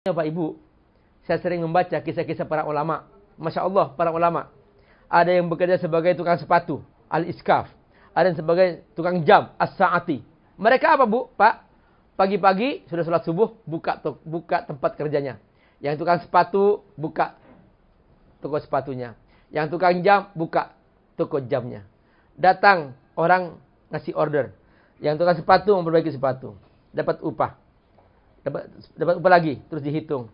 Bapak Ibu, saya sering membaca kisah-kisah para ulama. Masya Allah, para ulama. Ada yang bekerja sebagai tukang sepatu, al-iskaf. Ada yang sebagai tukang jam, as-sa'ati. Mereka apa bu, pak? Pagi-pagi sudah sholat subuh, buka, buka tempat kerjanya. Yang tukang sepatu, buka toko sepatunya. Yang tukang jam, buka toko jamnya. Datang orang ngasih order. Yang tukang sepatu memperbaiki sepatu. Dapat upah dapat dapat apa lagi terus dihitung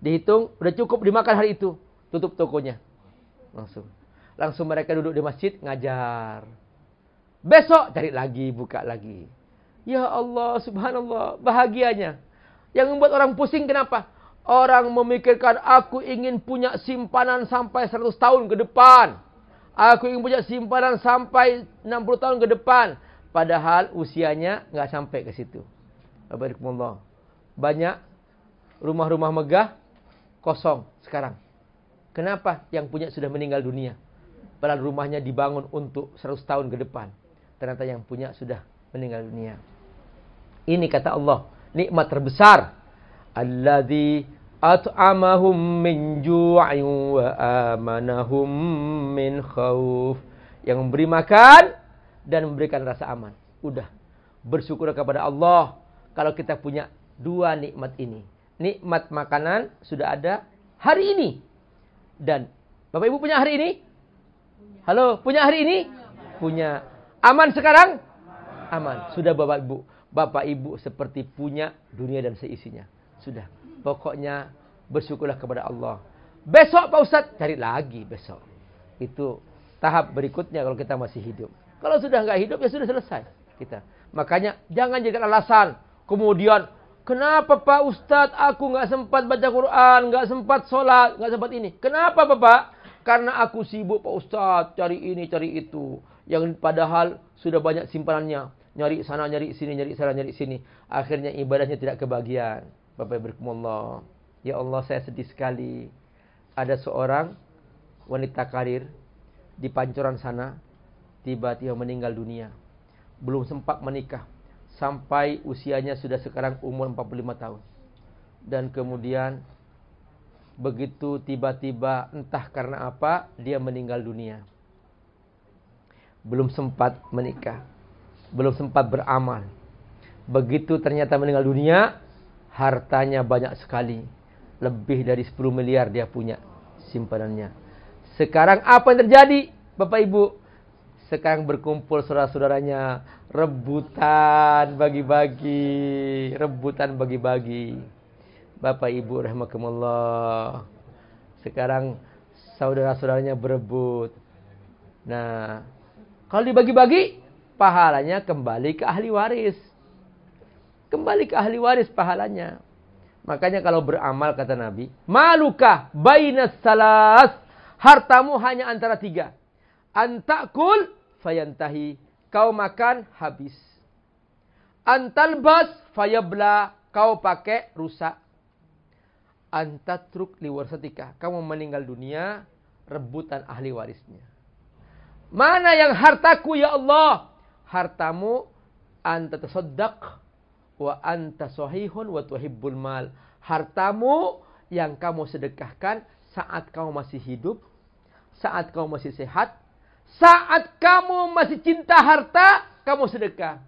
dihitung udah cukup dimakan hari itu tutup tokonya langsung langsung mereka duduk di masjid ngajar besok cari lagi buka lagi ya Allah subhanallah bahagianya yang membuat orang pusing kenapa orang memikirkan aku ingin punya simpanan sampai 100 tahun ke depan aku ingin punya simpanan sampai 60 tahun ke depan padahal usianya nggak sampai ke situ Barakallahu banyak rumah-rumah megah kosong sekarang. Kenapa yang punya sudah meninggal dunia? Padahal rumahnya dibangun untuk 100 tahun ke depan. Ternyata yang punya sudah meninggal dunia. Ini kata Allah, nikmat terbesar. Alladzi at'amahum min ju'in wa amanahum min khauf. Yang memberi makan dan memberikan rasa aman. Udah. Bersyukur kepada Allah kalau kita punya dua nikmat ini. Nikmat makanan sudah ada hari ini. Dan Bapak Ibu punya hari ini? Halo, punya hari ini? Punya. Aman sekarang? Aman. Sudah Bapak Ibu. Bapak Ibu seperti punya dunia dan seisinya. Sudah. Pokoknya bersyukurlah kepada Allah. Besok Pak Ustadz cari lagi besok. Itu tahap berikutnya kalau kita masih hidup. Kalau sudah nggak hidup ya sudah selesai kita. Makanya jangan jadi alasan. Kemudian Kenapa Pak Ustadz aku nggak sempat baca Quran, nggak sempat sholat, nggak sempat ini. Kenapa Bapak? Karena aku sibuk Pak Ustadz cari ini cari itu. Yang padahal sudah banyak simpanannya. Nyari sana, nyari sini, nyari sana, nyari sini. Akhirnya ibadahnya tidak kebagian. Bapak Allah. Ya Allah saya sedih sekali. Ada seorang wanita karir di pancoran sana. Tiba-tiba meninggal dunia. Belum sempat menikah sampai usianya sudah sekarang umur 45 tahun. Dan kemudian begitu tiba-tiba entah karena apa dia meninggal dunia. Belum sempat menikah, belum sempat beramal. Begitu ternyata meninggal dunia, hartanya banyak sekali. Lebih dari 10 miliar dia punya simpanannya. Sekarang apa yang terjadi Bapak Ibu? sekarang berkumpul saudara-saudaranya rebutan bagi-bagi rebutan bagi-bagi Bapak Ibu rahimakumullah sekarang saudara-saudaranya berebut nah kalau dibagi-bagi pahalanya kembali ke ahli waris kembali ke ahli waris pahalanya makanya kalau beramal kata Nabi maluka bainas salas hartamu hanya antara tiga antakul fayantahi. Kau makan habis. Antalbas fayabla. Kau pakai rusak. Antatruk liwarsatika. Kamu meninggal dunia rebutan ahli warisnya. Mana yang hartaku ya Allah? Hartamu anta tasaddaq wa anta sahihun wa tuhibbul mal. Hartamu yang kamu sedekahkan saat kamu masih hidup, saat kamu masih sehat, saat kamu masih cinta harta, kamu sedekah.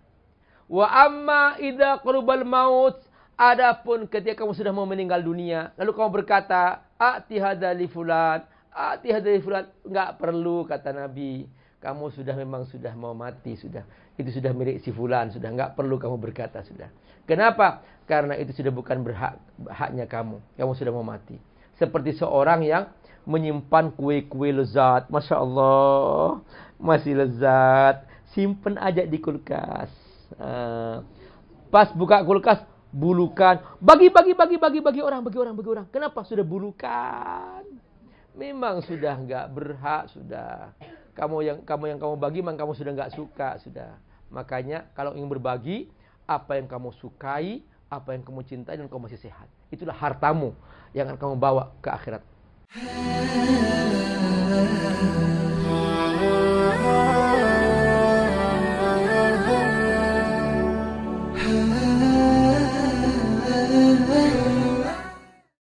Wa amma idza qurbal maut, adapun ketika kamu sudah mau meninggal dunia, lalu kamu berkata, "Ati hadali fulan, ati hadali fulan." Enggak perlu kata Nabi. Kamu sudah memang sudah mau mati sudah. Itu sudah milik si fulan, sudah enggak perlu kamu berkata sudah. Kenapa? Karena itu sudah bukan berhak haknya kamu. Kamu sudah mau mati seperti seorang yang menyimpan kue-kue lezat. Masya Allah, masih lezat. Simpen aja di kulkas. Ah. pas buka kulkas, bulukan. Bagi, bagi, bagi, bagi, bagi orang, bagi orang, bagi orang. Kenapa? Sudah bulukan. Memang sudah nggak berhak, sudah. Kamu yang kamu yang kamu bagi, memang kamu sudah nggak suka, sudah. Makanya kalau ingin berbagi, apa yang kamu sukai, apa yang kamu cintai dan kamu masih sehat. Itulah hartamu yang akan kamu bawa ke akhirat.